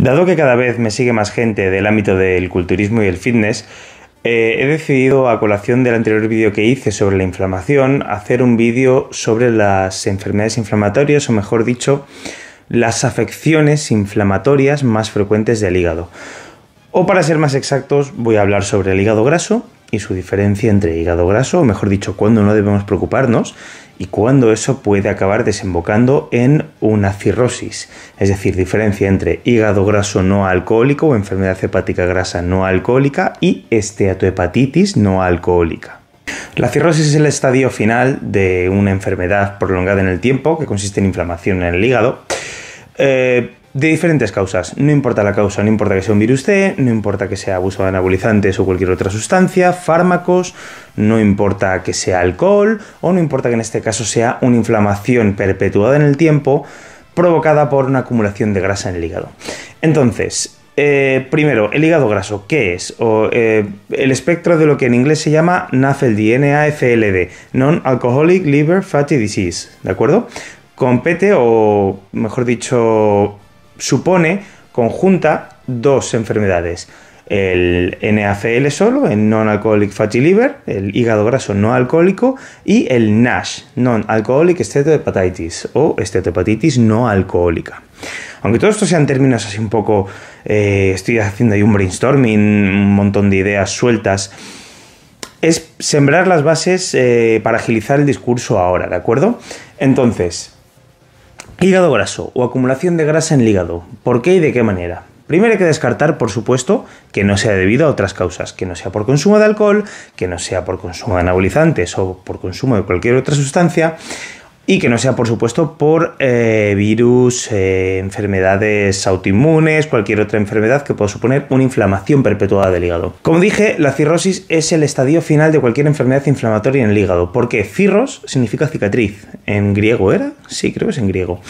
Dado que cada vez me sigue más gente del ámbito del culturismo y el fitness, eh, he decidido, a colación del anterior vídeo que hice sobre la inflamación, hacer un vídeo sobre las enfermedades inflamatorias, o mejor dicho, las afecciones inflamatorias más frecuentes del hígado. O para ser más exactos, voy a hablar sobre el hígado graso y su diferencia entre hígado graso, o mejor dicho, cuándo no debemos preocuparnos, y cuando eso puede acabar desembocando en una cirrosis, es decir, diferencia entre hígado graso no alcohólico o enfermedad hepática grasa no alcohólica y esteatohepatitis no alcohólica. La cirrosis es el estadio final de una enfermedad prolongada en el tiempo que consiste en inflamación en el hígado. Eh, de diferentes causas. No importa la causa, no importa que sea un virus C, no importa que sea abuso de anabolizantes o cualquier otra sustancia, fármacos, no importa que sea alcohol o no importa que en este caso sea una inflamación perpetuada en el tiempo provocada por una acumulación de grasa en el hígado. Entonces, eh, primero, el hígado graso, ¿qué es? Eh, el espectro de lo que en inglés se llama NAFLD, NAFLD, Non-Alcoholic Liver Fatty Disease, ¿de acuerdo? Compete o, mejor dicho, supone, conjunta, dos enfermedades. El NAFL solo, el Non-Alcoholic Fatty Liver, el hígado graso no alcohólico, y el NASH, Non-Alcoholic Steatohepatitis o estetohepatitis no alcohólica. Aunque todo esto sean términos así un poco, eh, estoy haciendo ahí un brainstorming, un montón de ideas sueltas, es sembrar las bases eh, para agilizar el discurso ahora, ¿de acuerdo? Entonces, Hígado graso o acumulación de grasa en hígado. ¿Por qué y de qué manera? Primero hay que descartar, por supuesto, que no sea debido a otras causas, que no sea por consumo de alcohol, que no sea por consumo de anabolizantes o por consumo de cualquier otra sustancia, y que no sea, por supuesto, por eh, virus, eh, enfermedades autoinmunes, cualquier otra enfermedad que pueda suponer una inflamación perpetuada del hígado. Como dije, la cirrosis es el estadio final de cualquier enfermedad inflamatoria en el hígado, porque cirros significa cicatriz. ¿En griego era? Sí, creo que es en griego.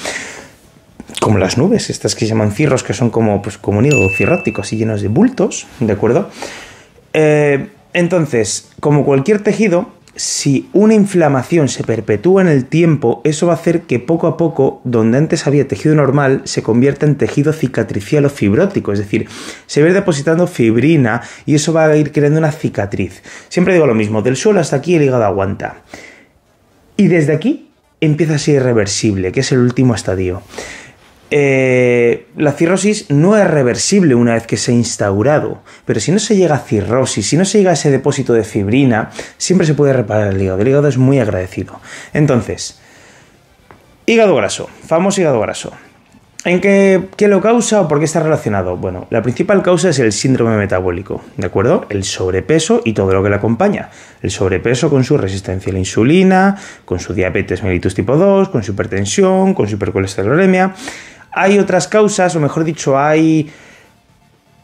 Como las nubes, estas que se llaman cirros, que son como, pues, como un hígado cirrótico, así llenos de bultos, ¿de acuerdo? Eh, entonces, como cualquier tejido, si una inflamación se perpetúa en el tiempo, eso va a hacer que poco a poco, donde antes había tejido normal, se convierta en tejido cicatricial o fibrótico, es decir, se va a ir depositando fibrina y eso va a ir creando una cicatriz. Siempre digo lo mismo, del suelo hasta aquí el hígado aguanta. Y desde aquí empieza a ser irreversible, que es el último estadio. Eh, la cirrosis no es reversible una vez que se ha instaurado, pero si no se llega a cirrosis, si no se llega a ese depósito de fibrina, siempre se puede reparar el hígado. El hígado es muy agradecido. Entonces, hígado graso, famoso hígado graso. ¿En qué, lo causa o por qué está relacionado? Bueno, la principal causa es el síndrome metabólico, ¿de acuerdo? El sobrepeso y todo lo que le acompaña. El sobrepeso con su resistencia a la insulina, con su diabetes mellitus tipo 2, con su hipertensión, con su hipercolesterolemia. Hay otras causas, o mejor dicho, hay,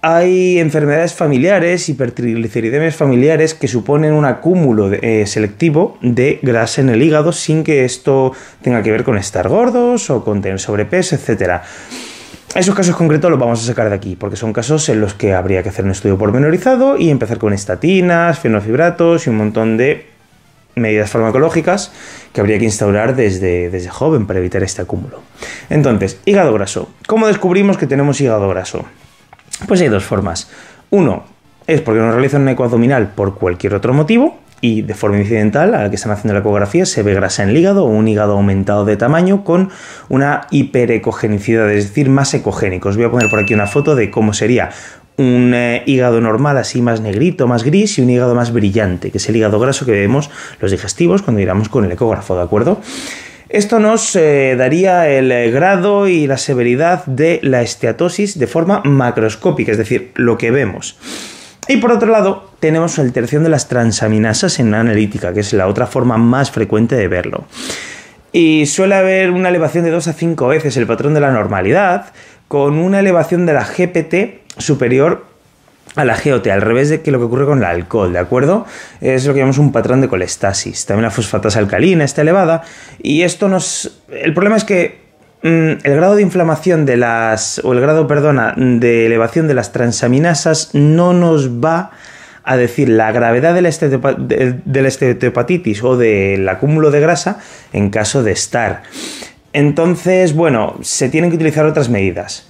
hay enfermedades familiares, hipertrigliceridemias familiares, que suponen un acúmulo eh, selectivo de grasa en el hígado sin que esto tenga que ver con estar gordos o con tener sobrepeso, etc. Esos casos concretos los vamos a sacar de aquí, porque son casos en los que habría que hacer un estudio pormenorizado y empezar con estatinas, fenofibratos y un montón de medidas farmacológicas que habría que instaurar desde, desde joven para evitar este acúmulo. Entonces, hígado graso. ¿Cómo descubrimos que tenemos hígado graso? Pues hay dos formas. Uno, es porque nos realizan una ecoabdominal por cualquier otro motivo y de forma incidental, a la que están haciendo la ecografía, se ve grasa en el hígado o un hígado aumentado de tamaño con una hiperecogenicidad, es decir, más ecogénico. Os voy a poner por aquí una foto de cómo sería un eh, hígado normal así más negrito, más gris y un hígado más brillante, que es el hígado graso que vemos los digestivos cuando miramos con el ecógrafo, ¿de acuerdo? Esto nos eh, daría el eh, grado y la severidad de la esteatosis de forma macroscópica, es decir, lo que vemos. Y por otro lado, tenemos la alteración de las transaminasas en analítica, que es la otra forma más frecuente de verlo. Y suele haber una elevación de 2 a 5 veces el patrón de la normalidad, con una elevación de la GPT superior a la GOT, al revés de que lo que ocurre con el alcohol, ¿de acuerdo? Es lo que llamamos un patrón de colestasis. También la fosfatasa alcalina está elevada y esto nos... El problema es que mm, el grado de inflamación de las, o el grado, perdona, de elevación de las transaminasas no nos va a decir la gravedad de la, de, o del acúmulo de grasa en caso de estar. Entonces, bueno, se tienen que utilizar otras medidas.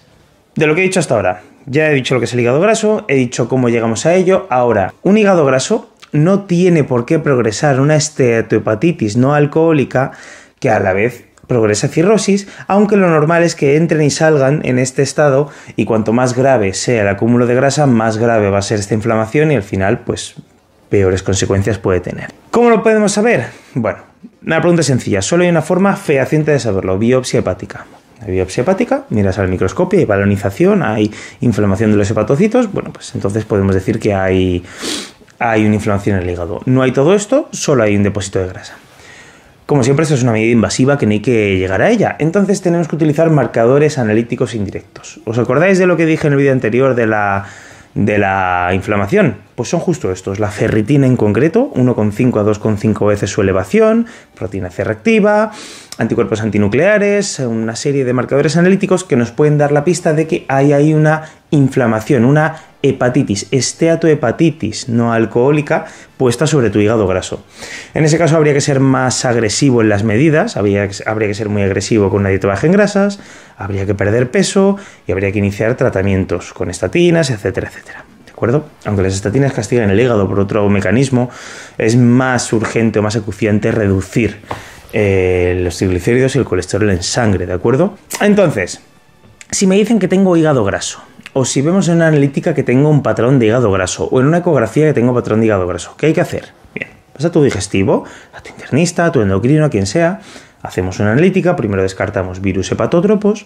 De lo que he dicho hasta ahora, ya he dicho lo que es el hígado graso, he dicho cómo llegamos a ello. Ahora, un hígado graso no tiene por qué progresar una esteatohepatitis no alcohólica que a la vez progresa cirrosis, aunque lo normal es que entren y salgan en este estado y cuanto más grave sea el acúmulo de grasa, más grave va a ser esta inflamación y al final pues peores consecuencias puede tener. ¿Cómo lo podemos saber? Bueno, una pregunta sencilla, solo hay una forma fehaciente de saberlo, biopsia hepática. Hay biopsia hepática, miras al microscopio, hay balonización, hay inflamación de los hepatocitos. Bueno, pues entonces podemos decir que hay, hay una inflamación en el hígado. No hay todo esto, solo hay un depósito de grasa. Como siempre, esto es una medida invasiva que no hay que llegar a ella. Entonces tenemos que utilizar marcadores analíticos indirectos. ¿Os acordáis de lo que dije en el vídeo anterior de la de la inflamación? Pues son justo estos, la ferritina en concreto, 1,5 a 2,5 veces su elevación, proteína C reactiva, anticuerpos antinucleares, una serie de marcadores analíticos que nos pueden dar la pista de que hay ahí una inflamación, una hepatitis, esteatohepatitis no alcohólica puesta sobre tu hígado graso. En ese caso habría que ser más agresivo en las medidas, habría, que ser muy agresivo con una dieta baja en grasas, habría que perder peso y habría que iniciar tratamientos con estatinas, etcétera, etcétera. ¿De acuerdo? Aunque las estatinas castigan el hígado por otro mecanismo, es más urgente o más acuciante reducir eh, los triglicéridos y el colesterol en sangre, ¿de acuerdo? Entonces, si me dicen que tengo hígado graso, o si vemos en una analítica que tengo un patrón de hígado graso o en una ecografía que tengo patrón de hígado graso. ¿Qué hay que hacer? Bien, vas a tu digestivo, a tu internista, a tu endocrino, a quien sea, hacemos una analítica, primero descartamos virus hepatótropos,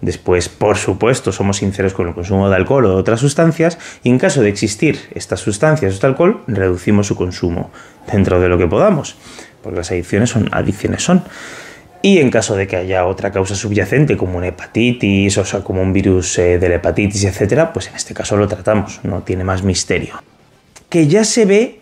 después, por supuesto, somos sinceros con el consumo de alcohol o de otras sustancias, y en caso de existir estas sustancias o este alcohol, reducimos su consumo dentro de lo que podamos, porque las adicciones son adicciones son. Y en caso de que haya otra causa subyacente, como una hepatitis, o sea, como un virus eh, de la hepatitis, etcétera, pues en este caso lo tratamos, no tiene más misterio. Que ya se ve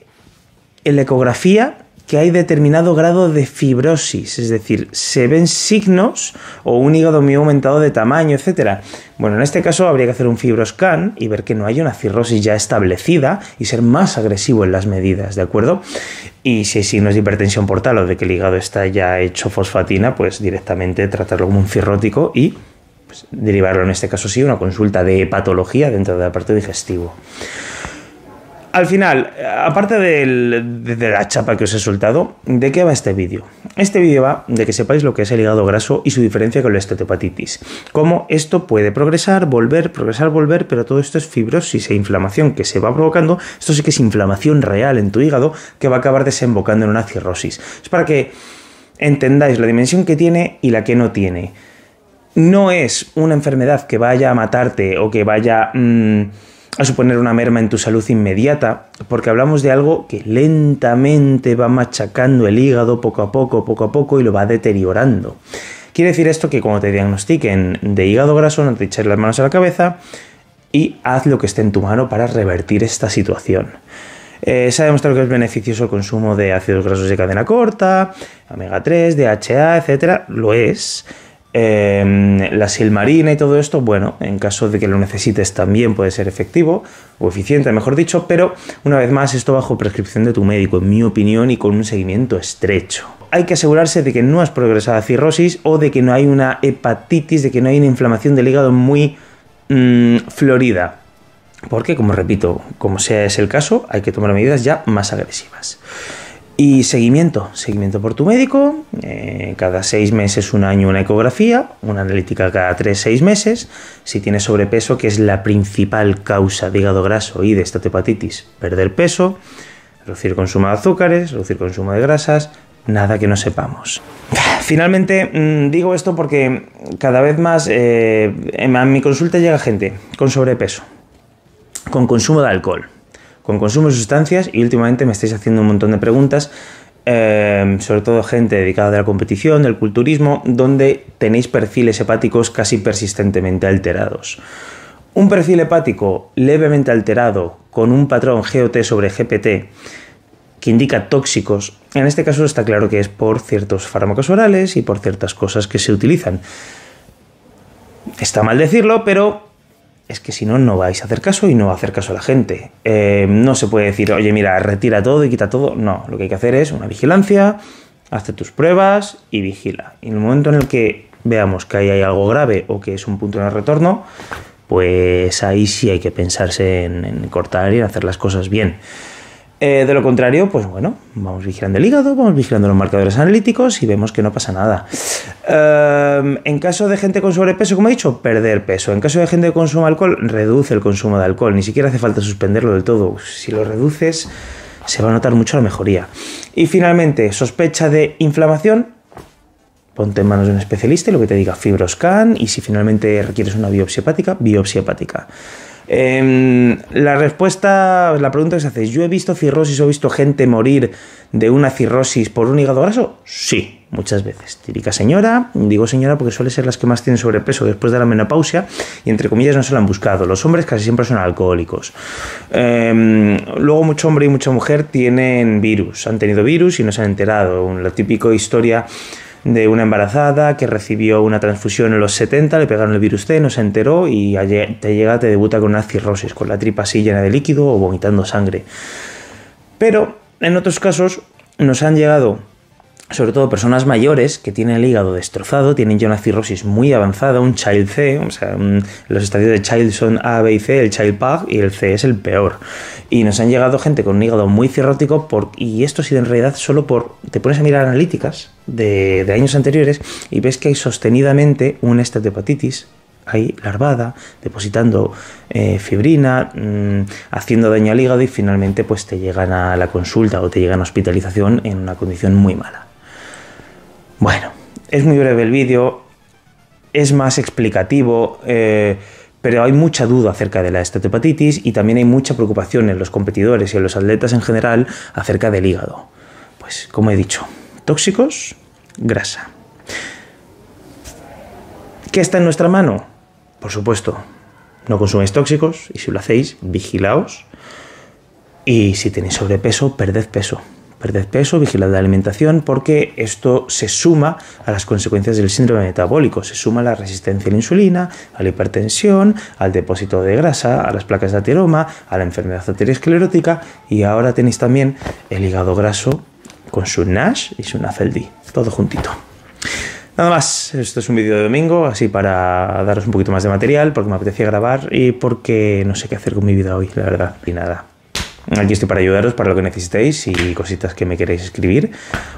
en la ecografía que hay determinado grado de fibrosis, es decir, se ven signos o un hígado muy aumentado de tamaño, etc. Bueno, en este caso habría que hacer un fibroscan y ver que no hay una cirrosis ya establecida y ser más agresivo en las medidas, ¿de acuerdo? Y si hay signos de hipertensión portal o de que el hígado está ya hecho fosfatina, pues directamente tratarlo como un cirrótico y pues, derivarlo en este caso sí una consulta de patología dentro del parte digestivo al final, aparte de, la chapa que os he soltado, ¿de qué va este vídeo? Este vídeo va de que sepáis lo que es el hígado graso y su diferencia con la estetopatitis. Cómo esto puede progresar, volver, progresar, volver, pero todo esto es fibrosis e inflamación que se va provocando. Esto sí que es inflamación real en tu hígado que va a acabar desembocando en una cirrosis. Es para que entendáis la dimensión que tiene y la que no tiene. No es una enfermedad que vaya a matarte o que vaya... Mm, a suponer una merma en tu salud inmediata, porque hablamos de algo que lentamente va machacando el hígado poco a poco, poco a poco y lo va deteriorando. Quiere decir esto que cuando te diagnostiquen de hígado graso, no te eches las manos a la cabeza y haz lo que esté en tu mano para revertir esta situación. Eh, se ha demostrado que es beneficioso el consumo de ácidos grasos de cadena corta, omega 3, DHA, etcétera? Lo es, Em, la silmarina y todo esto, bueno, en caso de que lo necesites también puede ser efectivo o eficiente, mejor dicho, pero una vez más esto bajo prescripción de tu médico, en mi opinión, y con un seguimiento estrecho. Hay que asegurarse de que no has progresado a cirrosis o de que no hay una hepatitis, de que no hay una inflamación del hígado muy mm, florida. Porque, como repito, como sea es el caso, hay que tomar medidas ya más agresivas. Y seguimiento, seguimiento por tu médico, eh, cada seis meses, un año una ecografía, una analítica cada tres, seis meses. Si tienes sobrepeso, que es la principal causa de hígado graso y de esta hepatitis, perder peso, reducir consumo de azúcares, reducir consumo de grasas, nada que no sepamos. Finalmente, mm, digo esto porque cada vez más eh, en mi consulta llega gente con sobrepeso, con consumo de alcohol, con consumo de sustancias y últimamente me estáis haciendo un montón de preguntas, eh, sobre todo gente dedicada a la competición, del culturismo, donde tenéis perfiles hepáticos casi persistentemente alterados. Un perfil hepático levemente alterado con un patrón GOT sobre GPT que indica tóxicos, en este caso está claro que es por ciertos fármacos orales y por ciertas cosas que se utilizan. Está mal decirlo, pero es que si no, no vais a hacer caso y no va a hacer caso a la gente. Eh, no se puede decir, oye, mira, retira todo y quita todo. No, lo que hay que hacer es una vigilancia, hazte tus pruebas y vigila. Y en el momento en el que veamos que ahí hay algo grave o que es un punto de retorno, pues ahí sí hay que pensarse en, cortar y en hacer las cosas bien. Eh, de lo contrario, pues bueno, vamos vigilando el hígado, vamos vigilando los marcadores analíticos y vemos que no pasa nada. Em, en caso de gente con sobrepeso, como he dicho, perder peso. En caso de gente que consume alcohol, reduce el consumo de alcohol. Ni siquiera hace falta suspenderlo del todo. Si lo reduces, se va a notar mucho la mejoría. Y finalmente, sospecha de inflamación. Ponte en manos de un especialista y lo que te diga fibroscan. Y si finalmente requieres una biopsia hepática, biopsia hepática. Em, la respuesta, la pregunta que se hace, ¿yo he visto cirrosis o he visto gente morir de una cirrosis por un hígado graso? Sí, muchas veces. Típica señora, digo señora porque suele ser las que más tienen sobrepeso después de la menopausia y entre comillas no se lo han buscado. Los hombres casi siempre son alcohólicos. Em, luego mucho hombre y mucha mujer tienen virus, han tenido virus y no se han enterado. La típica historia de una embarazada que recibió una transfusión en los 70, le pegaron el virus C, no se enteró y te llega, te debuta con una cirrosis, con la tripa así llena de líquido o vomitando sangre. Pero en otros casos nos han llegado sobre todo personas mayores que tienen el hígado destrozado, tienen ya una cirrosis muy avanzada, un Child C, o sea, los estadios de Child son A, B y C, el Child PAG y el C es el peor. Y nos han llegado gente con un hígado muy cirrótico y esto ha sido en realidad solo por, te pones a mirar analíticas de, años anteriores y ves que hay sostenidamente una hepatitis ahí larvada, depositando eh, fibrina, mm, haciendo daño al hígado y finalmente pues te llegan a la consulta o te llegan a hospitalización en una condición muy mala. Bueno, es muy breve el vídeo, es más explicativo, eh, pero hay mucha duda acerca de la estetopatitis y también hay mucha preocupación en los competidores y en los atletas en general acerca del hígado. Pues, como he dicho, tóxicos, grasa. ¿Qué está en nuestra mano? Por supuesto, no consumáis tóxicos y si lo hacéis, vigilaos. Y si tenéis sobrepeso, perded peso perder peso, vigilar la alimentación, porque esto se suma a las consecuencias del síndrome metabólico, se suma a la resistencia a la insulina, a la hipertensión, al depósito de grasa, a las placas de ateroma, a la enfermedad arteriosclerótica y ahora tenéis también el hígado graso con su NASH y su NAFLD, todo juntito. Nada más, esto es un vídeo de domingo, así para daros un poquito más de material, porque me apetecía grabar y porque no sé qué hacer con mi vida hoy, la verdad. Y nada, Aquí estoy para ayudaros para lo que necesitéis y cositas que me queréis escribir.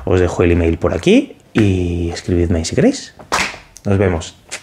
Os dejo el email por aquí y escribidme si queréis. Nos vemos.